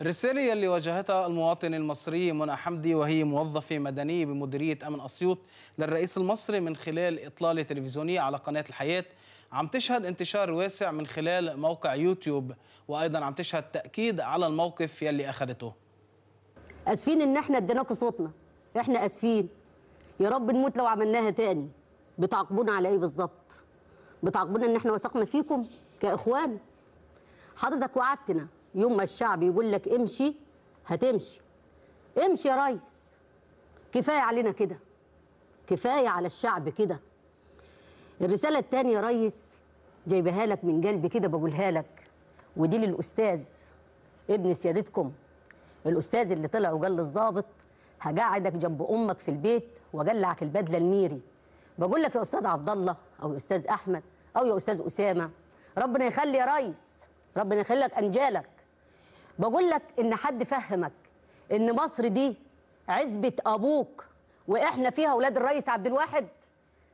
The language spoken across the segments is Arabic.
الرسالة يلي واجهتها المواطن المصري منى حمدي وهي موظفة مدنية بمديرية أمن أسيوط للرئيس المصري من خلال إطلالة تلفزيونية على قناة الحياة عم تشهد انتشار واسع من خلال موقع يوتيوب وأيضا عم تشهد تأكيد على الموقف يلي أخذته أسفين إن إحنا اديناكوا صوتنا إحنا أسفين يا رب نموت لو عملناها تاني بتعاقبونا على إيه بالظبط بتعاقبونا إن إحنا وثقنا فيكم كإخوان حضرتك وعدتنا يوم ما الشعب يقول لك امشي هتمشي امشي يا ريس كفايه علينا كده كفايه على الشعب كده الرساله الثانيه يا ريس جايبها لك من قلبي كده بقولها لك ودي للاستاذ ابن سيادتكم الاستاذ اللي طلع وقال للظابط هقعدك جنب امك في البيت واجلعك البدله الميري بقول لك يا استاذ عبد الله او يا استاذ احمد او يا استاذ اسامه ربنا يخلي يا ريس ربنا يخلي لك انجالك بقول لك ان حد فهمك ان مصر دي عزبه ابوك واحنا فيها اولاد الرئيس عبد الواحد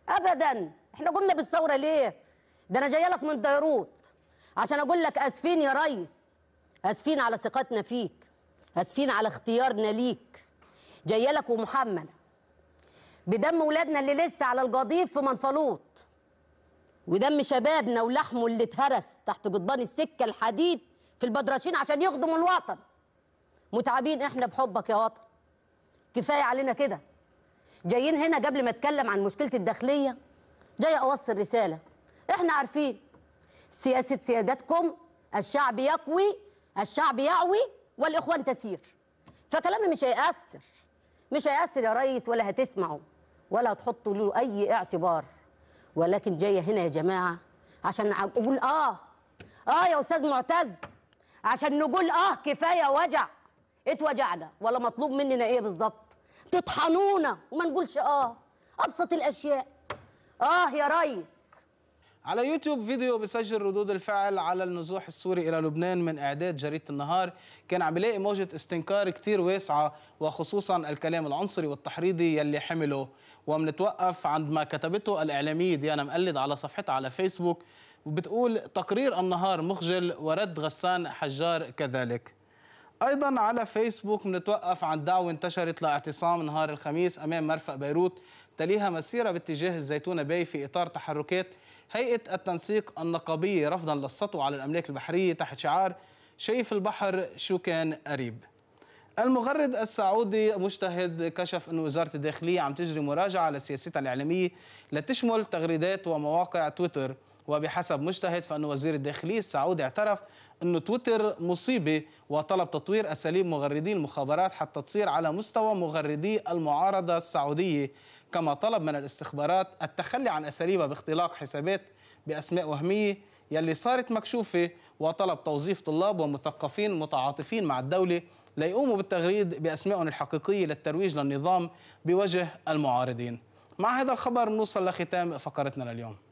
ابدا احنا قمنا بالثوره ليه ده انا جايه لك من ديروت عشان اقول لك اسفين يا ريس اسفين على ثقتنا فيك اسفين على اختيارنا ليك جايه لك ومحمله بدم ولادنا اللي لسه على القضيب في منفلوط ودم شبابنا ولحمه اللي اتهرس تحت قضبان السكه الحديد في البدرشين عشان يخدموا الوطن متعبين احنا بحبك يا وطن كفايه علينا كده جايين هنا قبل ما اتكلم عن مشكله الداخليه جاي اوصل رساله احنا عارفين سياسه سيادتكم الشعب يقوي الشعب يعوي والاخوان تسير فكلامي مش هيأثر مش هيأثر يا ريس ولا هتسمعوا ولا هتحطوا له اي اعتبار ولكن جايه هنا يا جماعه عشان اقول اه اه يا استاذ معتز عشان نقول اه كفايه وجع اتوجعنا ولا مطلوب مننا ايه بالظبط تطحنونا وما نقولش اه ابسط الاشياء اه يا ريس على يوتيوب فيديو بيسجل ردود الفعل على النزوح السوري الى لبنان من اعداد جريده النهار كان عم يلاقي موجه استنكار كثير واسعه وخصوصا الكلام العنصري والتحريضي يلي حمله ومنتوقف عند ما كتبته الاعلاميه ديانا مقلد على صفحتها على فيسبوك وبتقول تقرير النهار مخجل ورد غسان حجار كذلك ايضا على فيسبوك بنتوقف عن دعوه انتشرت لاعتصام نهار الخميس امام مرفق بيروت تليها مسيره باتجاه الزيتونه باي في اطار تحركات هيئه التنسيق النقابيه رفضا للسطو على الاملاك البحريه تحت شعار شايف البحر شو كان قريب المغرد السعودي مجتهد كشف أن وزارة الداخلية عم تجري مراجعة لسياستها الإعلامية لتشمل تغريدات ومواقع تويتر وبحسب مجتهد فأن وزير الداخلية السعودي اعترف أن تويتر مصيبة وطلب تطوير أساليب مغردي المخابرات حتى تصير على مستوى مغردي المعارضة السعودية كما طلب من الاستخبارات التخلي عن أساليبها باختلاق حسابات بأسماء وهمية يلي صارت مكشوفة وطلب توظيف طلاب ومثقفين متعاطفين مع الدولة ليقوموا بالتغريد بأسمائهم الحقيقية للترويج للنظام بوجه المعارضين مع هذا الخبر نوصل لختام فقرتنا لليوم